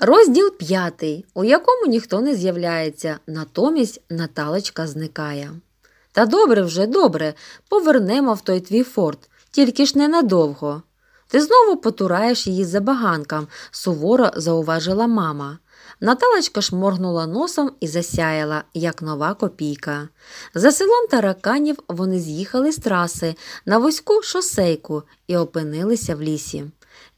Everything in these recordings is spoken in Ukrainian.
Розділ п'ятий, у якому ніхто не з'являється, натомість Наталочка зникає. Та добре вже, добре, повернемо в той твій форт, тільки ж ненадовго. Ти знову потураєш її за баганкам, суворо зауважила мама. Наталочка шморгнула носом і засяяла, як нова копійка. За селом тараканів вони з'їхали з траси на вузьку шосейку і опинилися в лісі.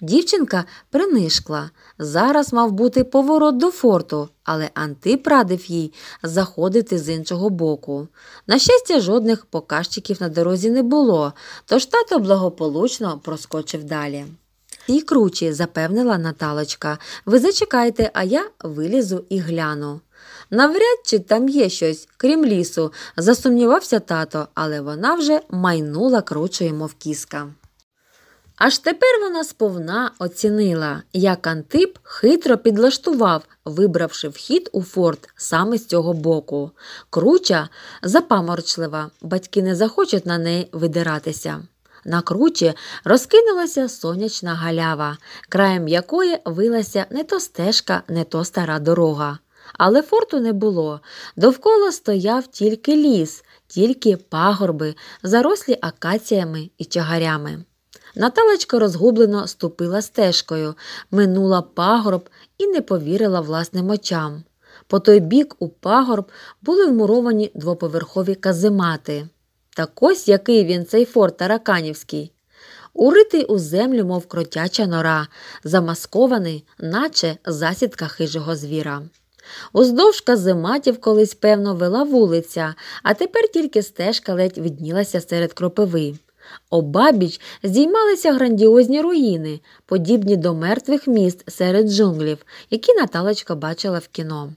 Дівчинка принишкла. Зараз мав бути поворот до форту, але Антип радив їй заходити з іншого боку. На щастя, жодних показчиків на дорозі не було, тож тато благополучно проскочив далі. І кручі, запевнила Наталочка. Ви зачекайте, а я вилізу і гляну. Навряд чи там є щось, крім лісу, засумнівався тато, але вона вже майнула кручою, мов кіска. Аж тепер вона сповна оцінила, як Антип хитро підлаштував, вибравши вхід у форт саме з цього боку. Круча запаморчлива, батьки не захочуть на неї видиратися. На кручі розкинулася сонячна галява, краєм якої вилася не то стежка, не то стара дорога. Але форту не було. Довкола стояв тільки ліс, тільки пагорби, зарослі акаціями і чагарями. Наталочка розгублено ступила стежкою, минула пагорб і не повірила власним очам. По той бік у пагорб були вмуровані двоповерхові каземати. Так ось який він, цей форт Тараканівський. Уритий у землю, мов кротяча нора, замаскований, наче засідка хижого звіра. Уздовж казематів колись, певно, вела вулиця, а тепер тільки стежка ледь віднілася серед кропиви. Обабіч здіймалися грандіозні руїни, подібні до мертвих міст серед джунглів, які Наталочка бачила в кіно.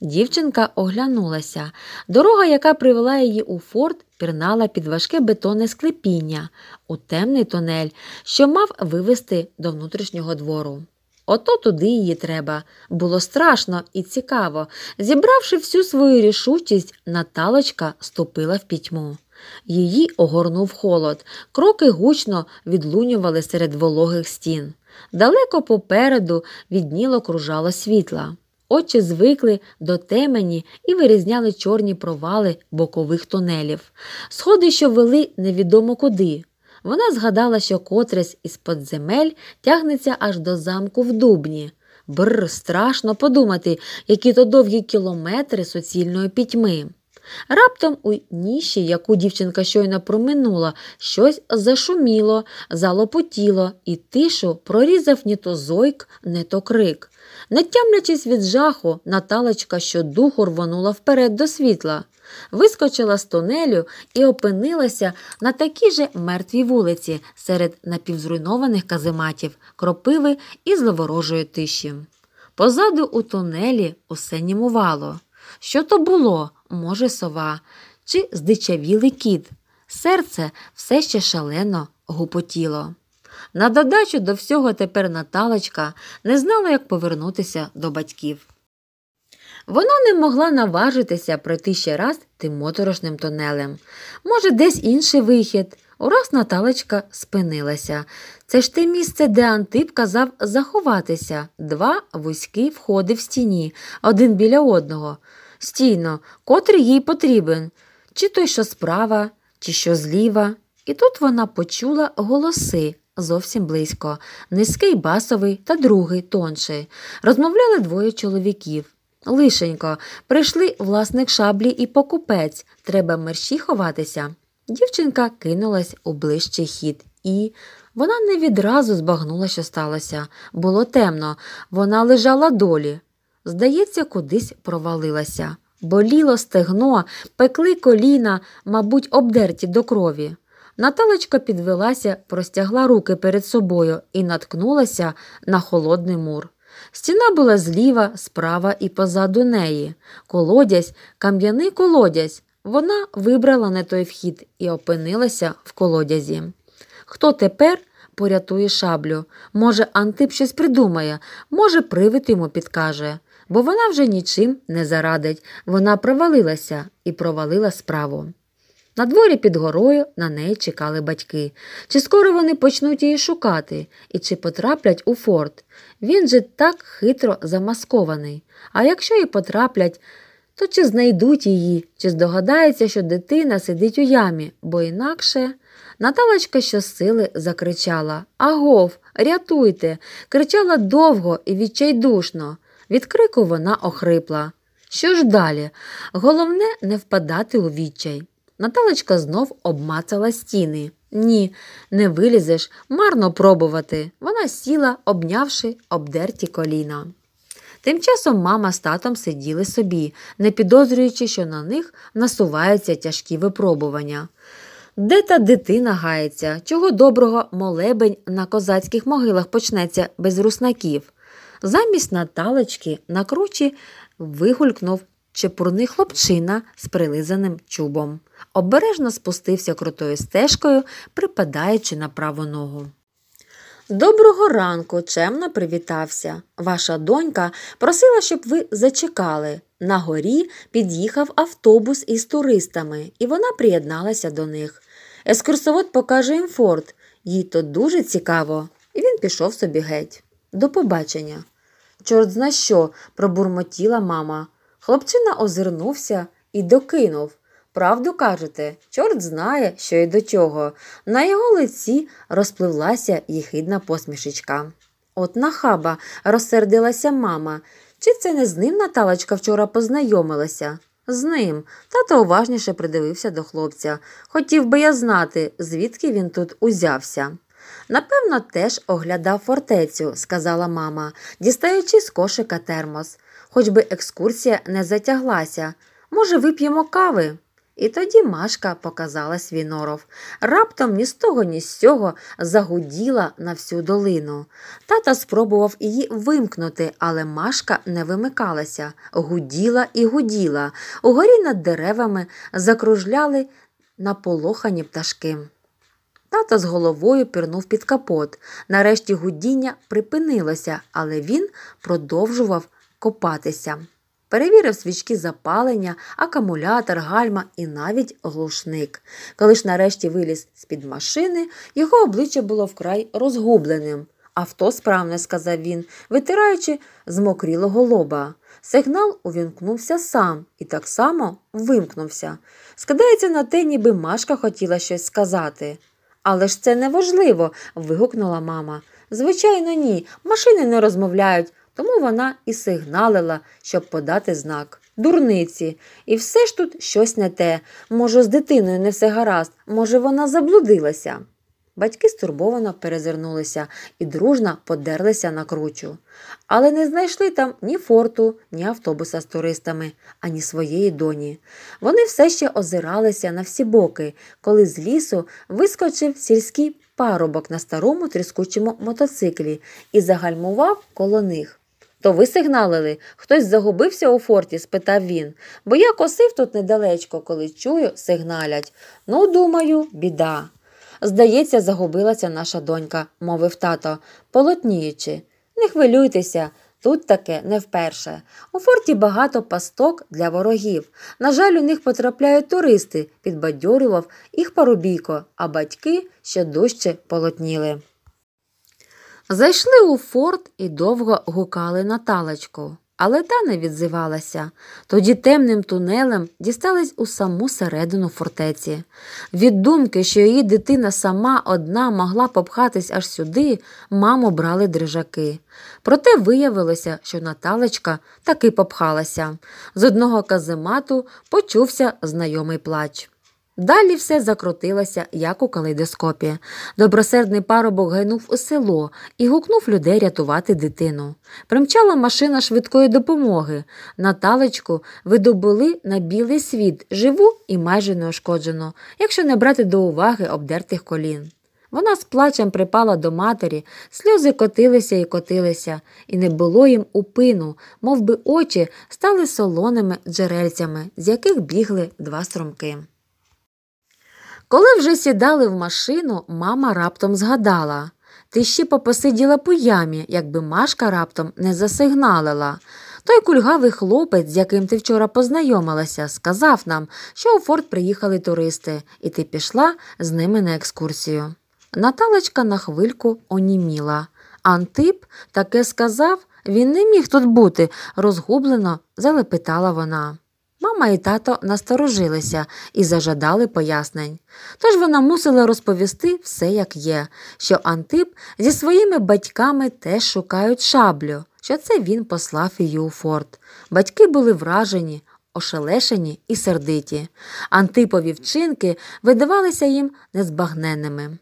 Дівчинка оглянулася. Дорога, яка привела її у форт, пірнала під важке бетонне склепіння у темний тунель, що мав вивести до внутрішнього двору. Ото туди її треба. Було страшно і цікаво. Зібравши всю свою рішучість, Наталочка ступила в пітьму. Її огорнув холод, кроки гучно відлунювали серед вологих стін. Далеко попереду відніло кружало світла. Очі звикли до темені і вирізняли чорні провали бокових тунелів. Сходи, що вели невідомо куди. Вона згадала, що котресь із подземель тягнеться аж до замку в дубні. Бр, страшно подумати, які то довгі кілометри суцільної пітьми. Раптом у ніші, яку дівчинка щойно проминула, щось зашуміло, залопотіло, і тишу прорізав ні то зойк, не то крик. Не тямлячись від жаху, Наталочка щодуху рвонула вперед до світла, вискочила з тунелю і опинилася на такій же мертвій вулиці серед напівзруйнованих казематів, кропиви і зловорожої тиші. Позаду у тунелі усе німувало. Що то було? може сова чи здичавілий кіт. Серце все ще шалено гупотіло. На додачу до всього тепер Наталочка не знала, як повернутися до батьків. Вона не могла наважитися пройти ще раз тим моторошним тунелем. Може, десь інший вихід. Ураз наталочка спинилася. Це ж те місце, де Антип казав заховатися, два вузькі входи в стіні, один біля одного стійно, котрий їй потрібен, чи той, що справа, чи що зліва. І тут вона почула голоси зовсім близько, низький басовий та другий тонший. Розмовляли двоє чоловіків. Лишенько, прийшли власник шаблі і покупець. Треба мерщі ховатися. Дівчинка кинулась у ближчий хід і. Вона не відразу збагнула, що сталося. Було темно, вона лежала долі, здається, кудись провалилася. Боліло стегно, пекли коліна, мабуть, обдерті до крові. Наталочка підвелася, простягла руки перед собою і наткнулася на холодний мур. Стіна була зліва, справа і позаду неї. Колодязь, кам'яний колодязь. Вона вибрала не той вхід і опинилася в колодязі. Хто тепер порятує шаблю? Може, Антип щось придумає, може, привид йому підкаже бо вона вже нічим не зарадить. Вона провалилася і провалила справу. На дворі під горою на неї чекали батьки. Чи скоро вони почнуть її шукати, і чи потраплять у форт? Він же так хитро замаскований. А якщо і потраплять, то чи знайдуть її, чи здогадається, що дитина сидить у ямі, бо інакше. Наталочка щосили закричала Агов, рятуйте! кричала довго і відчайдушно. Від крику вона охрипла. Що ж далі? Головне, не впадати у відчай. Наталочка знов обмацала стіни. Ні, не вилізеш, марно пробувати. Вона сіла, обнявши обдерті коліна. Тим часом мама з татом сиділи собі, не підозрюючи, що на них насуваються тяжкі випробування. Де та дитина гається, чого доброго молебень на козацьких могилах почнеться без руснаків. Замість Наталочки на кручі вигулькнув чепурний хлопчина з прилизаним чубом. Обережно спустився крутою стежкою, припадаючи на праву ногу. Доброго ранку, чемно привітався. Ваша донька просила, щоб ви зачекали. На горі під'їхав автобус із туристами, і вона приєдналася до них. Ескурсовод покаже їм форт. Їй то дуже цікаво, і він пішов собі геть. До побачення. Чорт зна що, пробурмотіла мама. Хлопчина озирнувся і докинув. Правду кажете, чорт знає, що й до чого. На його лиці розпливлася їхідна посмішечка. От нахаба, розсердилася мама. Чи це не з ним Наталочка вчора познайомилася? З ним. Тато уважніше придивився до хлопця. Хотів би я знати, звідки він тут узявся. Напевно, теж оглядав фортецю, сказала мама, дістаючи з кошика термос. Хоч би екскурсія не затяглася. Може, вип'ємо кави? І тоді Машка показала свій Раптом ні з того, ні з цього загуділа на всю долину. Тата спробував її вимкнути, але Машка не вимикалася, гуділа і гуділа. Угорі над деревами закружляли наполохані пташки. Тата з головою пірнув під капот. Нарешті гудіння припинилося, але він продовжував копатися. Перевірив свічки запалення, акумулятор, гальма і навіть глушник. Коли ж нарешті виліз з під машини, його обличчя було вкрай розгубленим. Авто справне, сказав він, витираючи з мокрілого лоба. Сигнал увімкнувся сам і так само вимкнувся. Скидається на те, ніби Машка хотіла щось сказати. Але ж це неважливо. вигукнула мама. Звичайно, ні. Машини не розмовляють, тому вона і сигналила, щоб подати знак. Дурниці. І все ж тут щось не те. Може, з дитиною не все гаразд, може, вона заблудилася. Батьки стурбовано перезирнулися і дружно подерлися на кручу. Але не знайшли там ні форту, ні автобуса з туристами, ані своєї доні. Вони все ще озиралися на всі боки, коли з лісу вискочив сільський парубок на старому тріскучому мотоциклі і загальмував коло них. То ви сигналили, хтось загубився у форті? спитав він, бо я косив тут недалечко, коли чую, сигналять. Ну, думаю, біда. Здається, загубилася наша донька, мовив тато, полотніючи. Не хвилюйтеся. Тут таке не вперше. У форті багато пасток для ворогів. На жаль, у них потрапляють туристи, підбадьорював їх парубійко, а батьки ще дужче полотніли. Зайшли у форт і довго гукали на талочку але та не відзивалася. Тоді темним тунелем дістались у саму середину фортеці. Від думки, що її дитина сама одна могла попхатись аж сюди, маму брали дрижаки. Проте виявилося, що Наталечка таки попхалася. З одного каземату почувся знайомий плач. Далі все закрутилося, як у калейдоскопі. Добросердний парубок гайнув у село і гукнув людей рятувати дитину. Примчала машина швидкої допомоги. Наталечку видобули на білий світ, живу і майже неошкоджену, якщо не брати до уваги обдертих колін. Вона з плачем припала до матері, сльози котилися і котилися, і не було їм упину, мов би очі стали солоними джерельцями, з яких бігли два струмки. Коли вже сідали в машину, мама раптом згадала ти ще попосиділа по ямі, якби машка раптом не засигналила. Той кульгавий хлопець, з яким ти вчора познайомилася, сказав нам, що у форт приїхали туристи, і ти пішла з ними на екскурсію. Наталочка на хвильку оніміла. Антип таке сказав, він не міг тут бути, розгублено залепитала вона мама і тато насторожилися і зажадали пояснень. Тож вона мусила розповісти все, як є, що Антип зі своїми батьками теж шукають шаблю, що це він послав її у форт. Батьки були вражені, ошелешені і сердиті. Антипові вчинки видавалися їм незбагненними.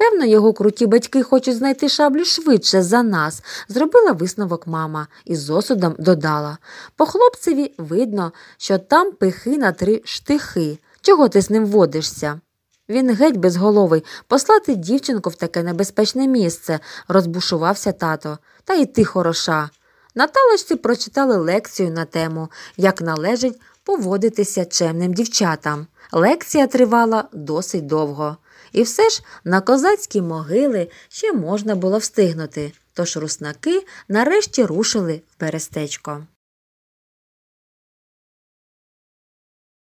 Певно, його круті батьки хочуть знайти шаблю швидше за нас, зробила висновок мама і з осудом додала. По хлопцеві видно, що там пихи на три штихи. Чого ти з ним водишся? Він геть безголовий, послати дівчинку в таке небезпечне місце, розбушувався тато. Та й ти хороша. На талочці прочитали лекцію на тему, як належить поводитися чемним дівчатам. Лекція тривала досить довго. І все ж на козацькі могили ще можна було встигнути, тож руснаки нарешті рушили в перестечко.